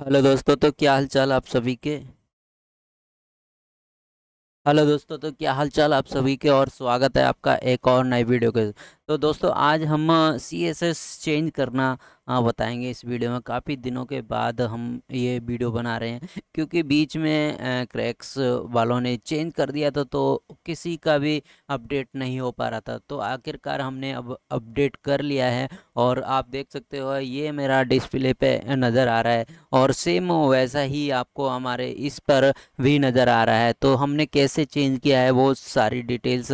hello दोस्तों तो क्या हाल चाल आप सभी के हेलो दोस्तों तो क्या हाल चाल आप सभी के और स्वागत है आपका एक और नए वीडियो के तो दोस्तों आज हम सी एस एस चेंज करना बताएंगे इस वीडियो में काफ़ी दिनों के बाद हम ये वीडियो बना रहे हैं क्योंकि बीच में क्रैक्स वालों ने चेंज कर दिया था तो किसी का भी अपडेट नहीं हो पा रहा था तो आखिरकार हमने अब अपडेट कर लिया है और आप देख सकते हो ये मेरा डिस्प्ले पे नज़र आ रहा है और सेम वैसा ही आपको हमारे इस पर भी नज़र आ रहा है तो हमने कैसे चेंज किया है वो सारी डिटेल्स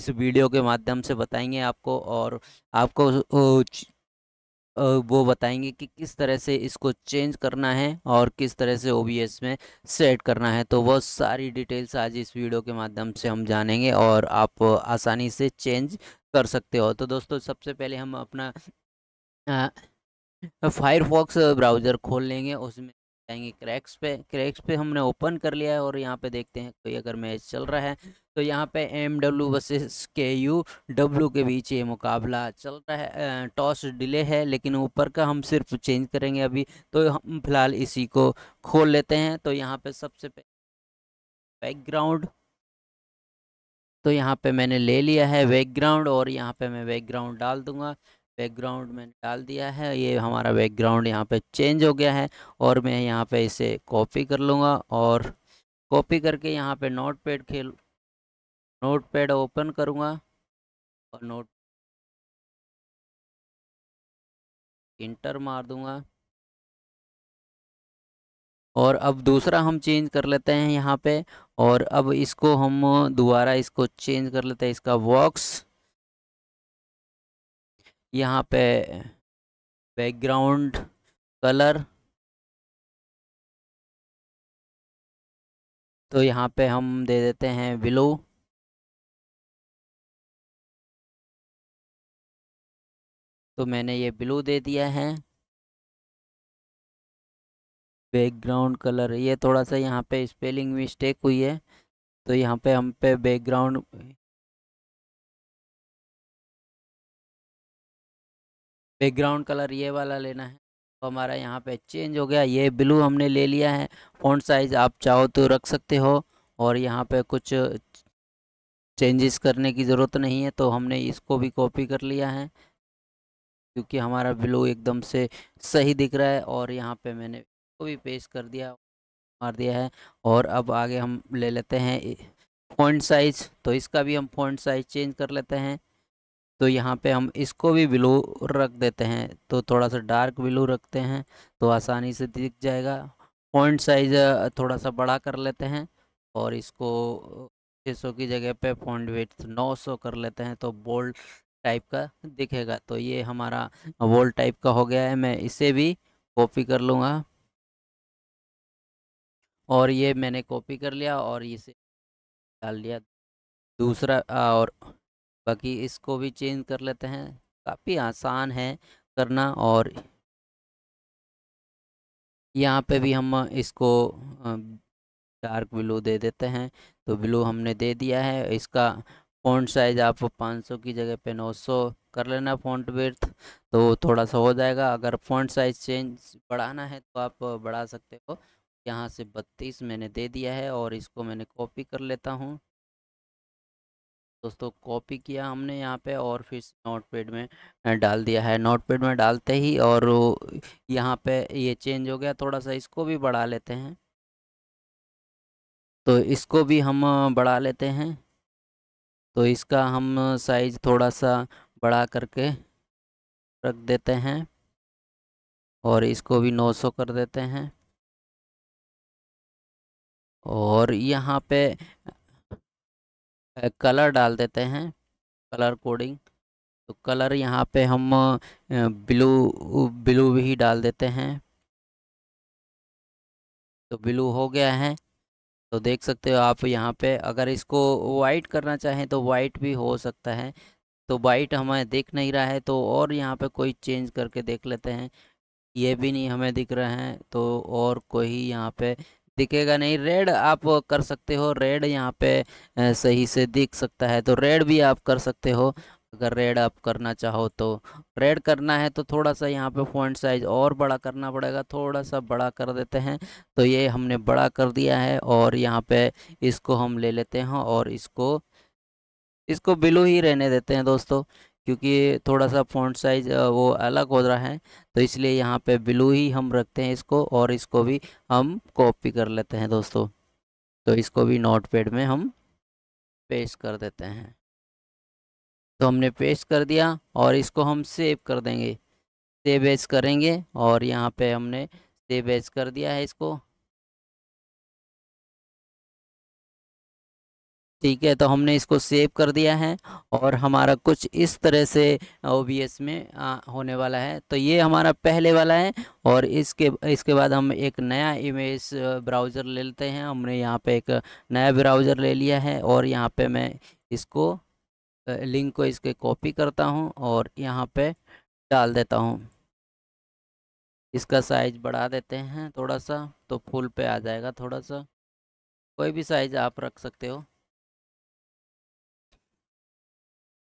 इस वीडियो के माध्यम से बताएंगे आपको और आपको वो बताएंगे कि किस तरह से इसको चेंज करना है और किस तरह से ओ में सेट करना है तो वो सारी डिटेल्स आज इस वीडियो के माध्यम से हम जानेंगे और आप आसानी से चेंज कर सकते हो तो दोस्तों सबसे पहले हम अपना फायरफॉक्स ब्राउज़र खोल लेंगे उसमें जाएंगे क्रैक्स पे क्रैक्स पे हमने ओपन कर लिया है और यहाँ पे देखते हैं कोई अगर मैच चल रहा है तो यहाँ पे M W versus K U W के बीच ये मुकाबला चल रहा है टॉस डिले है लेकिन ऊपर का हम सिर्फ चेंज करेंगे अभी तो हम फिलहाल इसी को खोल लेते हैं तो यहाँ पे सबसे बैकग्राउंड तो यहाँ पे मैंने ले लिया है बैकग्राउंड और यहाँ पे मैं बैकग्राउंड डाल दूंगा बैकग्राउंड मैंने डाल दिया है ये हमारा बैकग्राउंड यहाँ पे चेंज हो गया है और मैं यहाँ पे इसे कॉपी कर लूँगा और कॉपी करके यहाँ पे नोट पैड खेल नोट पैड ओपन करूँगा और नोट इंटर मार दूंगा और अब दूसरा हम चेंज कर लेते हैं यहाँ पे और अब इसको हम दोबारा इसको चेंज कर लेते हैं इसका बॉक्स यहाँ पे बैकग्राउंड कलर तो यहाँ पे हम दे देते हैं ब्लू तो मैंने ये ब्लू दे दिया है बैकग्राउंड कलर ये थोड़ा सा यहाँ पे स्पेलिंग मिस्टेक हुई है तो यहाँ पे हम पे बैकग्राउंड बैकग्राउंड कलर ये वाला लेना है तो हमारा यहाँ पे चेंज हो गया ये ब्लू हमने ले लिया है फ़ॉन्ट साइज़ आप चाहो तो रख सकते हो और यहाँ पे कुछ चेंजेस करने की ज़रूरत नहीं है तो हमने इसको भी कॉपी कर लिया है क्योंकि हमारा ब्लू एकदम से सही दिख रहा है और यहाँ पे मैंने को भी पेश कर दिया मार दिया है और अब आगे हम ले लेते हैं फॉन्ट साइज तो इसका भी हम फॉन्ट साइज चेंज कर लेते हैं तो यहाँ पे हम इसको भी ब्लू रख देते हैं तो थोड़ा सा डार्क ब्लू रखते हैं तो आसानी से दिख जाएगा फॉन्ट साइज थोड़ा सा बड़ा कर लेते हैं और इसको छः की जगह पे फॉन्ट वेट 900 कर लेते हैं तो बोल्ड टाइप का दिखेगा तो ये हमारा वोल्ट टाइप का हो गया है मैं इसे भी कॉपी कर लूँगा और ये मैंने कॉपी कर लिया और इसे डाल लिया दूसरा और बाकी इसको भी चेंज कर लेते हैं काफ़ी आसान है करना और यहाँ पे भी हम इसको डार्क ब्लू दे देते हैं तो ब्लू हमने दे दिया है इसका फ़ॉन्ट साइज़ आप 500 की जगह पे 900 कर लेना फ़ॉन्ट विर्थ तो थोड़ा सा हो जाएगा अगर फ़ॉन्ट साइज़ चेंज बढ़ाना है तो आप बढ़ा सकते हो यहाँ से बत्तीस मैंने दे दिया है और इसको मैंने कॉपी कर लेता हूँ दोस्तों कॉपी किया हमने यहाँ पे और फिर नोटपैड में डाल दिया है नोटपैड में डालते ही और यहाँ पे ये चेंज हो गया थोड़ा सा इसको भी बढ़ा लेते हैं तो इसको भी हम बढ़ा लेते हैं तो इसका हम साइज थोड़ा सा बढ़ा करके रख देते हैं और इसको भी 900 कर देते हैं और यहाँ पे कलर डाल देते हैं कलर कोडिंग तो कलर यहाँ पे हम ब्लू ब्लू भी डाल देते हैं तो ब्लू हो गया है तो देख सकते हो आप यहाँ पे अगर इसको वाइट करना चाहें तो वाइट भी हो सकता है तो वाइट हमें दिख नहीं रहा है तो और यहाँ पे कोई चेंज करके देख लेते हैं ये भी नहीं हमें दिख रहा है तो और कोई यहाँ पे दिखेगा नहीं रेड आप कर सकते हो रेड यहाँ पे सही से दिख सकता है तो रेड भी आप कर सकते हो अगर रेड आप करना चाहो तो रेड करना है तो थोड़ा सा यहाँ पे फॉन्ट साइज और बड़ा करना पड़ेगा थोड़ा सा बड़ा कर देते हैं तो ये हमने बड़ा कर दिया है और यहाँ पे इसको हम ले लेते हैं और इसको इसको बिलो ही रहने देते हैं दोस्तों क्योंकि थोड़ा सा फॉन्ट साइज वो अलग हो रहा है तो इसलिए यहाँ पे ब्लू ही हम रखते हैं इसको और इसको भी हम कॉपी कर लेते हैं दोस्तों तो इसको भी नोट पैड में हम पेश कर देते हैं तो हमने पेस्ट कर दिया और इसको हम सेव कर देंगे सेव एज करेंगे और यहाँ पे हमने सेव एज कर दिया है इसको ठीक है तो हमने इसको सेव कर दिया है और हमारा कुछ इस तरह से ओ में आ, होने वाला है तो ये हमारा पहले वाला है और इसके इसके बाद हम एक नया इमेज ब्राउज़र ले लेते हैं हमने यहाँ पे एक नया ब्राउज़र ले लिया है और यहाँ पे मैं इसको लिंक को इसके कॉपी करता हूँ और यहाँ पे डाल देता हूँ इसका साइज बढ़ा देते हैं थोड़ा सा तो फुल पे आ जाएगा थोड़ा सा कोई भी साइज आप रख सकते हो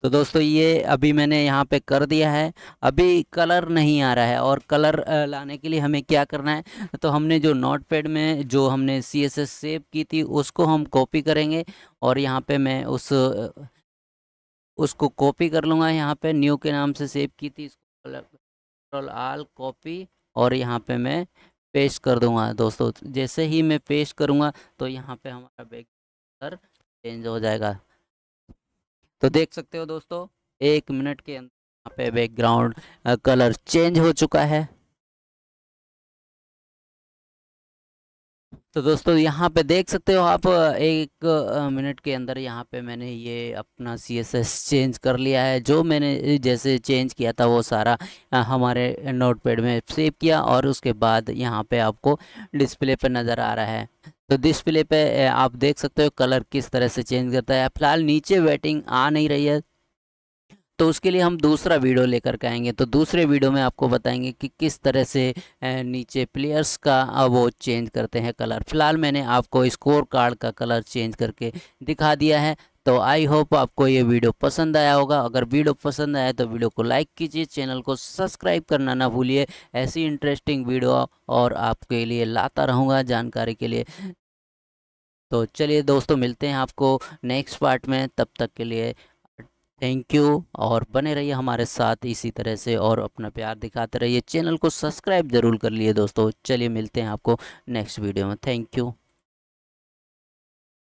तो दोस्तों ये अभी मैंने यहाँ पे कर दिया है अभी कलर नहीं आ रहा है और कलर लाने के लिए हमें क्या करना है तो हमने जो नोट पैड में जो हमने सी एस एस सेव की थी उसको हम कॉपी करेंगे और यहाँ पे मैं उस उसको कॉपी कर लूँगा यहाँ पे न्यू के नाम से सेव की थी इसको कंट्रोल आल कॉपी और यहाँ पे मैं पेस्ट कर दूँगा दोस्तों जैसे ही मैं पेस्ट करूँगा तो यहाँ पे हमारा बैग कलर चेंज हो जाएगा तो देख सकते हो दोस्तों एक मिनट के अंदर यहाँ पे बैकग्राउंड कलर चेंज हो चुका है तो दोस्तों यहाँ पे देख सकते हो आप एक मिनट के अंदर यहाँ पे मैंने ये अपना सी एस एस चेंज कर लिया है जो मैंने जैसे चेंज किया था वो सारा हमारे नोटपैड में सेव किया और उसके बाद यहाँ पे आपको डिस्प्ले पे नज़र आ रहा है तो डिस्प्ले पे आप देख सकते हो कलर किस तरह से चेंज करता है फिलहाल नीचे वेटिंग आ नहीं रही है तो उसके लिए हम दूसरा वीडियो लेकर के आएंगे तो दूसरे वीडियो में आपको बताएंगे कि किस तरह से नीचे प्लेयर्स का वो चेंज करते हैं कलर फिलहाल मैंने आपको स्कोर कार्ड का कलर चेंज करके दिखा दिया है तो आई होप आपको ये वीडियो पसंद आया होगा अगर वीडियो पसंद आया तो वीडियो को लाइक कीजिए चैनल को सब्सक्राइब करना ना भूलिए ऐसी इंटरेस्टिंग वीडियो और आपके लिए लाता रहूँगा जानकारी के लिए तो चलिए दोस्तों मिलते हैं आपको नेक्स्ट पार्ट में तब तक के लिए थैंक यू और बने रहिए हमारे साथ इसी तरह से और अपना प्यार दिखाते रहिए चैनल को सब्सक्राइब जरूर कर लिए दोस्तों चलिए मिलते हैं आपको नेक्स्ट वीडियो में थैंक यू